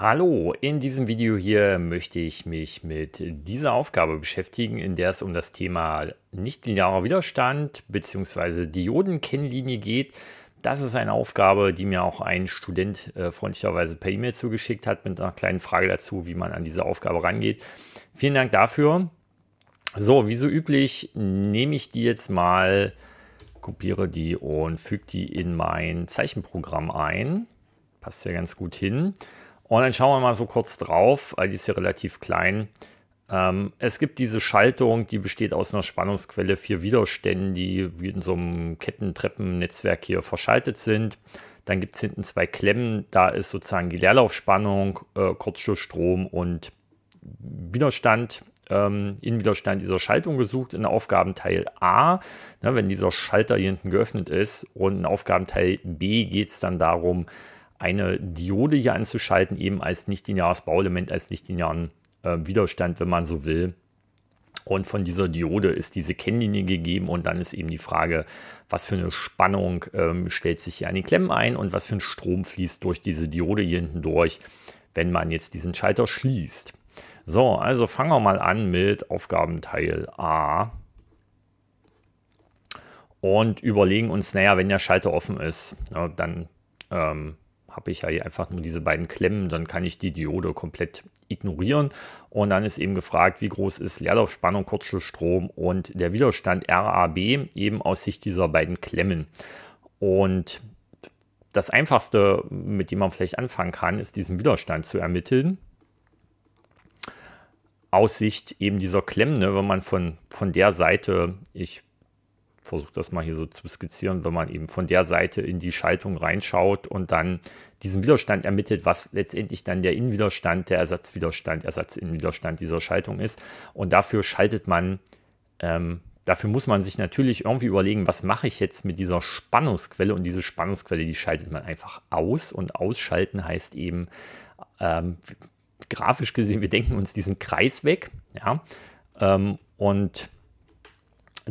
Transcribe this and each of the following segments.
Hallo, in diesem Video hier möchte ich mich mit dieser Aufgabe beschäftigen, in der es um das Thema nichtlinearer Widerstand bzw. Diodenkennlinie geht. Das ist eine Aufgabe, die mir auch ein Student äh, freundlicherweise per E-Mail zugeschickt hat mit einer kleinen Frage dazu, wie man an diese Aufgabe rangeht. Vielen Dank dafür. So, wie so üblich nehme ich die jetzt mal, kopiere die und füge die in mein Zeichenprogramm ein. Passt ja ganz gut hin. Und dann schauen wir mal so kurz drauf, weil die ist hier relativ klein. Ähm, es gibt diese Schaltung, die besteht aus einer Spannungsquelle, vier Widerständen, die wie in so einem Kettentreppennetzwerk hier verschaltet sind. Dann gibt es hinten zwei Klemmen, da ist sozusagen die Leerlaufspannung, äh, Kurzschlussstrom und Widerstand, ähm, Innenwiderstand dieser Schaltung gesucht in Aufgabenteil A. Ne, wenn dieser Schalter hier hinten geöffnet ist und in Aufgabenteil B geht es dann darum, eine Diode hier anzuschalten, eben als nichtlineares Bauelement, als nichtlinearen äh, Widerstand, wenn man so will. Und von dieser Diode ist diese Kennlinie gegeben und dann ist eben die Frage, was für eine Spannung ähm, stellt sich hier an den Klemmen ein und was für ein Strom fließt durch diese Diode hier hinten durch, wenn man jetzt diesen Schalter schließt. So, also fangen wir mal an mit Aufgabenteil A und überlegen uns, naja, wenn der Schalter offen ist, na, ne, dann ähm, habe ich ja hier einfach nur diese beiden Klemmen, dann kann ich die Diode komplett ignorieren. Und dann ist eben gefragt, wie groß ist Leerlaufspannung, Kurzschlussstrom und der Widerstand RAB eben aus Sicht dieser beiden Klemmen. Und das Einfachste, mit dem man vielleicht anfangen kann, ist diesen Widerstand zu ermitteln. Aus Sicht eben dieser Klemme, ne, wenn man von, von der Seite, ich versuche das mal hier so zu skizzieren, wenn man eben von der Seite in die Schaltung reinschaut und dann diesen Widerstand ermittelt, was letztendlich dann der Innenwiderstand, der Ersatzwiderstand, Ersatzinnenwiderstand dieser Schaltung ist. Und dafür schaltet man, ähm, dafür muss man sich natürlich irgendwie überlegen, was mache ich jetzt mit dieser Spannungsquelle und diese Spannungsquelle, die schaltet man einfach aus und ausschalten heißt eben, ähm, grafisch gesehen, wir denken uns diesen Kreis weg, ja, ähm, und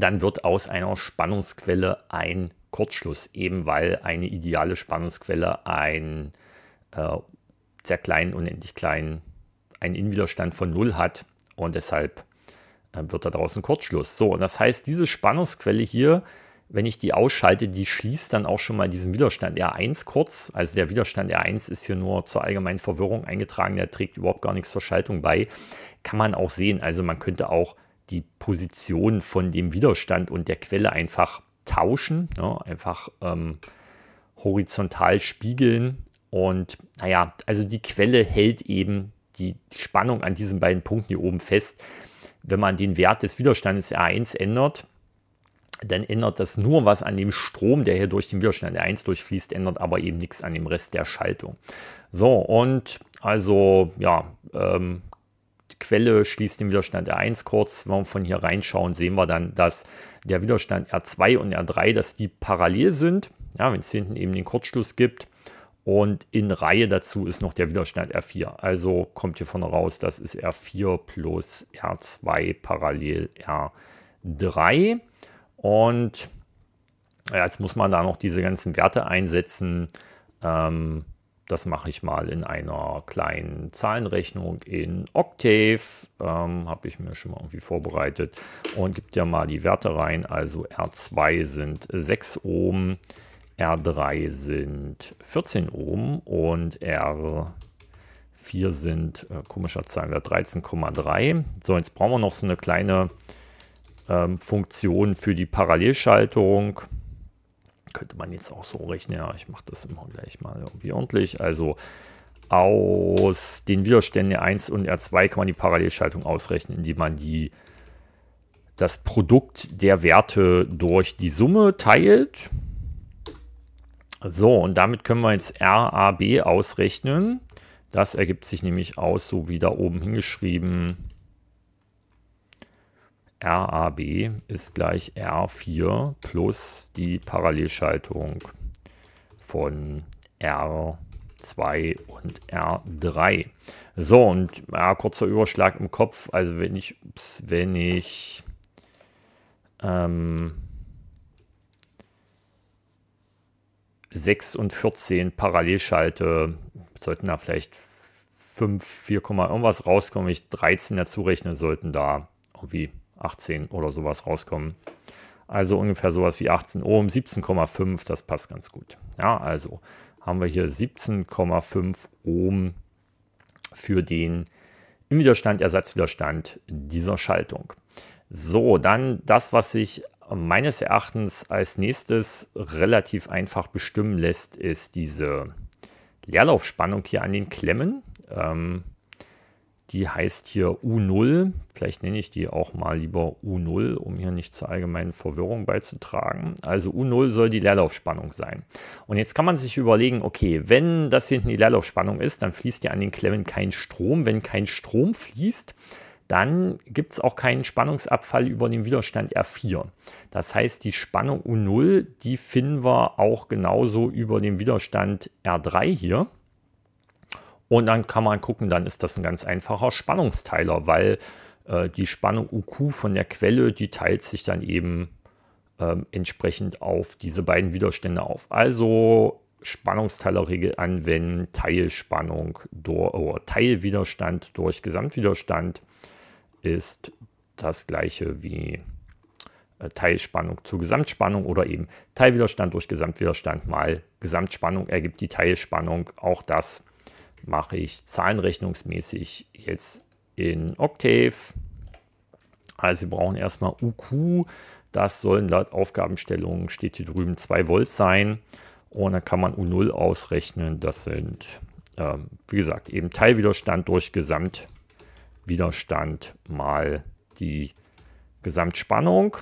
dann wird aus einer Spannungsquelle ein Kurzschluss, eben weil eine ideale Spannungsquelle ein äh, sehr kleinen, unendlich kleinen, einen Innenwiderstand von 0 hat und deshalb äh, wird da draußen Kurzschluss. So, und das heißt, diese Spannungsquelle hier, wenn ich die ausschalte, die schließt dann auch schon mal diesen Widerstand R1 kurz. Also der Widerstand R1 ist hier nur zur allgemeinen Verwirrung eingetragen, der trägt überhaupt gar nichts zur Schaltung bei. Kann man auch sehen, also man könnte auch die Position von dem Widerstand und der Quelle einfach tauschen, ne? einfach ähm, horizontal spiegeln. Und naja, also die Quelle hält eben die, die Spannung an diesen beiden Punkten hier oben fest. Wenn man den Wert des Widerstandes R1 ändert, dann ändert das nur was an dem Strom, der hier durch den Widerstand R1 durchfließt, ändert aber eben nichts an dem Rest der Schaltung. So, und also ja, ähm, Quelle schließt den Widerstand R1 kurz. Wenn wir von hier reinschauen, sehen wir dann, dass der Widerstand R2 und R3, dass die parallel sind. Ja, wenn es hinten eben den Kurzschluss gibt. Und in Reihe dazu ist noch der Widerstand R4. Also kommt hier vorne raus, das ist R4 plus R2 parallel R3. Und jetzt muss man da noch diese ganzen Werte einsetzen. Ähm, das mache ich mal in einer kleinen Zahlenrechnung in Octave. Ähm, Habe ich mir schon mal irgendwie vorbereitet. Und gibt ja mal die Werte rein. Also R2 sind 6 Ohm, R3 sind 14 Ohm und R4 sind äh, komischer Zahlenwert 13,3. So, jetzt brauchen wir noch so eine kleine ähm, Funktion für die Parallelschaltung könnte man jetzt auch so rechnen. Ja, ich mache das immer gleich mal irgendwie ordentlich. Also aus den Widerständen R1 und R2 kann man die Parallelschaltung ausrechnen, indem man die, das Produkt der Werte durch die Summe teilt. So, und damit können wir jetzt RAB ausrechnen. Das ergibt sich nämlich aus, so wie da oben hingeschrieben, RAB ist gleich R4 plus die Parallelschaltung von R2 und R3. So, und ja, kurzer Überschlag im Kopf. Also wenn ich, ups, wenn ich ähm, 6 und 14 parallel schalte, sollten da vielleicht 5, 4, irgendwas rauskommen. Wenn ich 13 dazu rechne, sollten da irgendwie 18 oder sowas rauskommen. Also ungefähr sowas wie 18 Ohm, 17,5, das passt ganz gut. Ja, also haben wir hier 17,5 Ohm für den im Widerstand, Ersatzwiderstand dieser Schaltung. So, dann das, was sich meines Erachtens als nächstes relativ einfach bestimmen lässt, ist diese Leerlaufspannung hier an den Klemmen. Ähm, die heißt hier U0. Vielleicht nenne ich die auch mal lieber U0, um hier nicht zur allgemeinen Verwirrung beizutragen. Also U0 soll die Leerlaufspannung sein. Und jetzt kann man sich überlegen, okay, wenn das hinten die Leerlaufspannung ist, dann fließt ja an den Klemmen kein Strom. Wenn kein Strom fließt, dann gibt es auch keinen Spannungsabfall über den Widerstand R4. Das heißt, die Spannung U0, die finden wir auch genauso über den Widerstand R3 hier. Und dann kann man gucken, dann ist das ein ganz einfacher Spannungsteiler, weil äh, die Spannung UQ von der Quelle, die teilt sich dann eben äh, entsprechend auf diese beiden Widerstände auf. Also Spannungsteilerregel anwenden, Teilspannung durch, oh, Teilwiderstand durch Gesamtwiderstand ist das gleiche wie äh, Teilspannung zu Gesamtspannung oder eben Teilwiderstand durch Gesamtwiderstand mal Gesamtspannung ergibt die Teilspannung. Auch das mache ich zahlenrechnungsmäßig jetzt in Octave. Also wir brauchen erstmal UQ. Das sollen laut Aufgabenstellung, steht hier drüben, 2 Volt sein. Und dann kann man U0 ausrechnen. Das sind, äh, wie gesagt, eben Teilwiderstand durch Gesamtwiderstand mal die Gesamtspannung.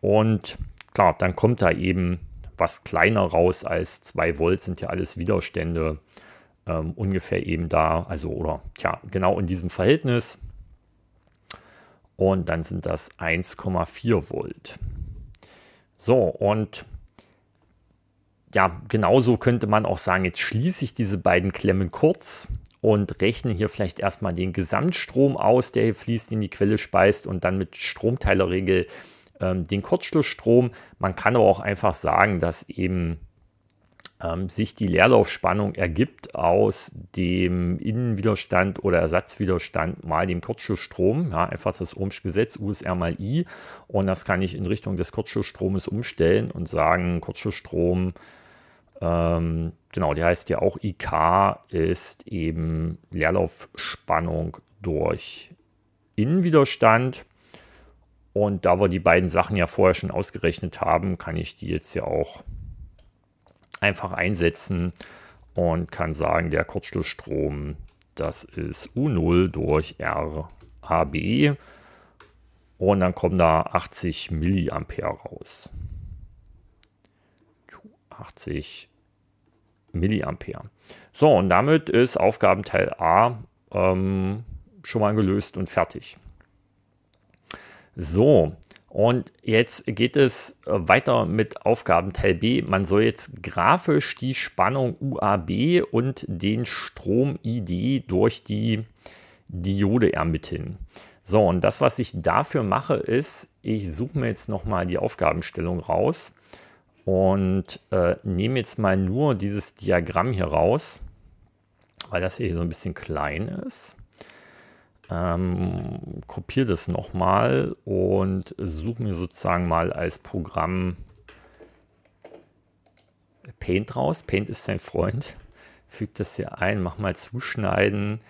Und klar, dann kommt da eben was kleiner raus als 2 Volt, sind ja alles Widerstände ähm, ungefähr eben da, also oder tja, genau in diesem Verhältnis. Und dann sind das 1,4 Volt. So, und ja, genauso könnte man auch sagen, jetzt schließe ich diese beiden Klemmen kurz und rechne hier vielleicht erstmal den Gesamtstrom aus, der hier fließt, in die Quelle speist und dann mit Stromteilerregel ähm, den Kurzschlussstrom. Man kann aber auch einfach sagen, dass eben ähm, sich die Leerlaufspannung ergibt aus dem Innenwiderstand oder Ersatzwiderstand mal dem Kurzschussstrom, Ja, einfach das Ohmsche Gesetz USR mal I. Und das kann ich in Richtung des Kurzschussstromes umstellen und sagen, Kurzschussstrom, ähm, genau, der heißt ja auch IK, ist eben Leerlaufspannung durch Innenwiderstand. Und da wir die beiden Sachen ja vorher schon ausgerechnet haben, kann ich die jetzt ja auch einfach einsetzen und kann sagen, der Kurzschlussstrom, das ist U0 durch RAB. Und dann kommen da 80 Milliampere raus. 80 Milliampere. So, und damit ist Aufgabenteil A ähm, schon mal gelöst und fertig. So, und jetzt geht es äh, weiter mit Aufgabenteil B. Man soll jetzt grafisch die Spannung UAB und den Strom ID durch die Diode ermitteln. So, und das, was ich dafür mache, ist, ich suche mir jetzt nochmal die Aufgabenstellung raus und äh, nehme jetzt mal nur dieses Diagramm hier raus, weil das hier so ein bisschen klein ist ähm, kopiere das nochmal und suche mir sozusagen mal als Programm Paint raus. Paint ist sein Freund. Füge das hier ein, mach mal zuschneiden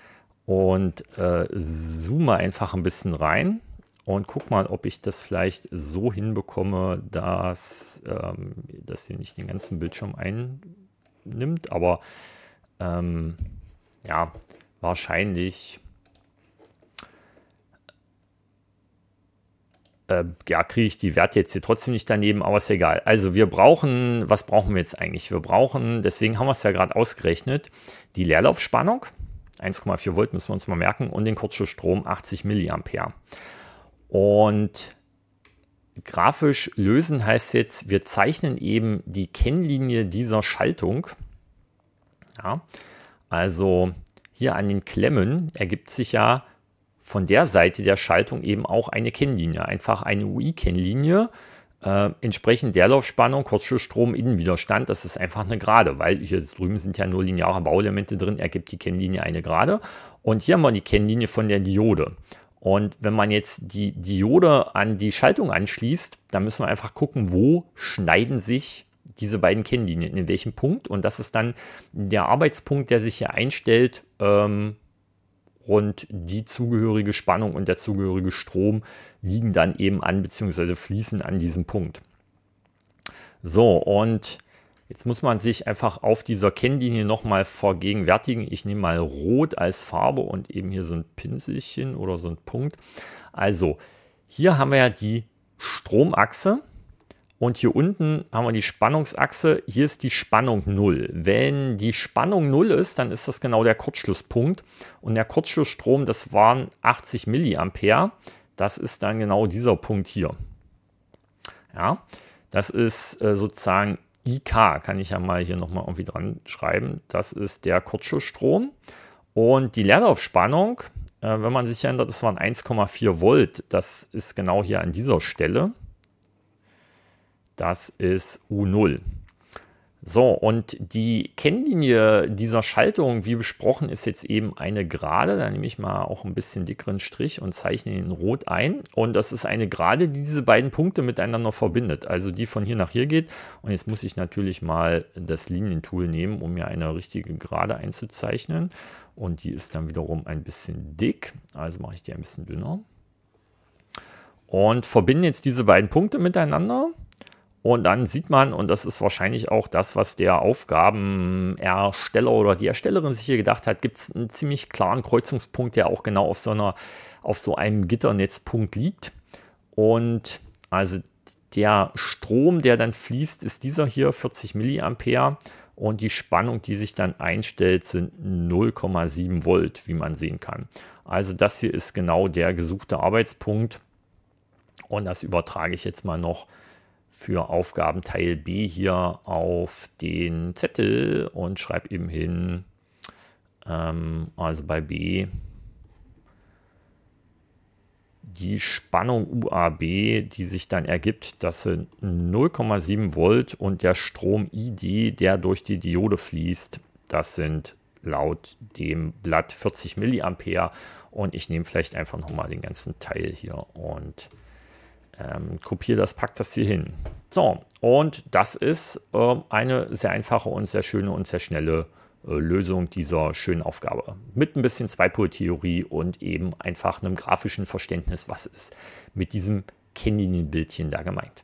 und äh, zoome einfach ein bisschen rein und guck mal, ob ich das vielleicht so hinbekomme, dass ähm, das hier nicht den ganzen Bildschirm einnimmt, aber ähm, ja, wahrscheinlich äh, ja, kriege ich die Werte jetzt hier trotzdem nicht daneben, aber ist egal. Also wir brauchen, was brauchen wir jetzt eigentlich? Wir brauchen, deswegen haben wir es ja gerade ausgerechnet, die Leerlaufspannung, 1,4 Volt müssen wir uns mal merken, und den Kurzschlussstrom 80 Milliampere. Und grafisch lösen heißt jetzt, wir zeichnen eben die Kennlinie dieser Schaltung. Ja, also hier an den Klemmen ergibt sich ja von der Seite der Schaltung eben auch eine Kennlinie, einfach eine UI-Kennlinie. Äh, entsprechend der Laufspannung, Kurzschlussstrom, Innenwiderstand, das ist einfach eine Gerade, weil hier drüben sind ja nur lineare Bauelemente drin, ergibt die Kennlinie eine Gerade. Und hier haben wir die Kennlinie von der Diode. Und wenn man jetzt die Diode an die Schaltung anschließt, dann müssen wir einfach gucken, wo schneiden sich diese beiden Kennlinien, in welchem Punkt. Und das ist dann der Arbeitspunkt, der sich hier einstellt, ähm, und die zugehörige Spannung und der zugehörige Strom liegen dann eben an bzw. fließen an diesem Punkt. So, und jetzt muss man sich einfach auf dieser Kennlinie nochmal vergegenwärtigen. Ich nehme mal Rot als Farbe und eben hier so ein Pinselchen oder so ein Punkt. Also, hier haben wir ja die Stromachse und hier unten haben wir die Spannungsachse. Hier ist die Spannung 0. Wenn die Spannung 0 ist, dann ist das genau der Kurzschlusspunkt. Und der Kurzschlussstrom, das waren 80 Milliampere. Das ist dann genau dieser Punkt hier. Ja, das ist äh, sozusagen IK, kann ich ja mal hier nochmal irgendwie dran schreiben. Das ist der Kurzschlussstrom. Und die Leerlaufspannung, äh, wenn man sich erinnert, das waren 1,4 Volt. Das ist genau hier an dieser Stelle. Das ist U0. So, und die Kennlinie dieser Schaltung, wie besprochen, ist jetzt eben eine gerade. Da nehme ich mal auch ein bisschen dickeren Strich und zeichne ihn in rot ein. Und das ist eine gerade, die diese beiden Punkte miteinander verbindet. Also die von hier nach hier geht. Und jetzt muss ich natürlich mal das Linientool nehmen, um mir eine richtige gerade einzuzeichnen. Und die ist dann wiederum ein bisschen dick. Also mache ich die ein bisschen dünner. Und verbinde jetzt diese beiden Punkte miteinander. Und dann sieht man, und das ist wahrscheinlich auch das, was der Aufgabenersteller oder die Erstellerin sich hier gedacht hat, gibt es einen ziemlich klaren Kreuzungspunkt, der auch genau auf so, einer, auf so einem Gitternetzpunkt liegt. Und also der Strom, der dann fließt, ist dieser hier 40 Milliampere und die Spannung, die sich dann einstellt, sind 0,7 Volt, wie man sehen kann. Also das hier ist genau der gesuchte Arbeitspunkt und das übertrage ich jetzt mal noch für Aufgabenteil B hier auf den Zettel und schreibe eben hin, ähm, also bei B, die Spannung UAB, die sich dann ergibt, das sind 0,7 Volt und der Strom ID, der durch die Diode fließt, das sind laut dem Blatt 40 Milliampere und ich nehme vielleicht einfach nochmal den ganzen Teil hier und ähm, kopiere das, pack das hier hin. So, und das ist äh, eine sehr einfache und sehr schöne und sehr schnelle äh, Lösung dieser schönen Aufgabe. Mit ein bisschen Zweipoltheorie und eben einfach einem grafischen Verständnis, was ist mit diesem Canyon-Bildchen da gemeint.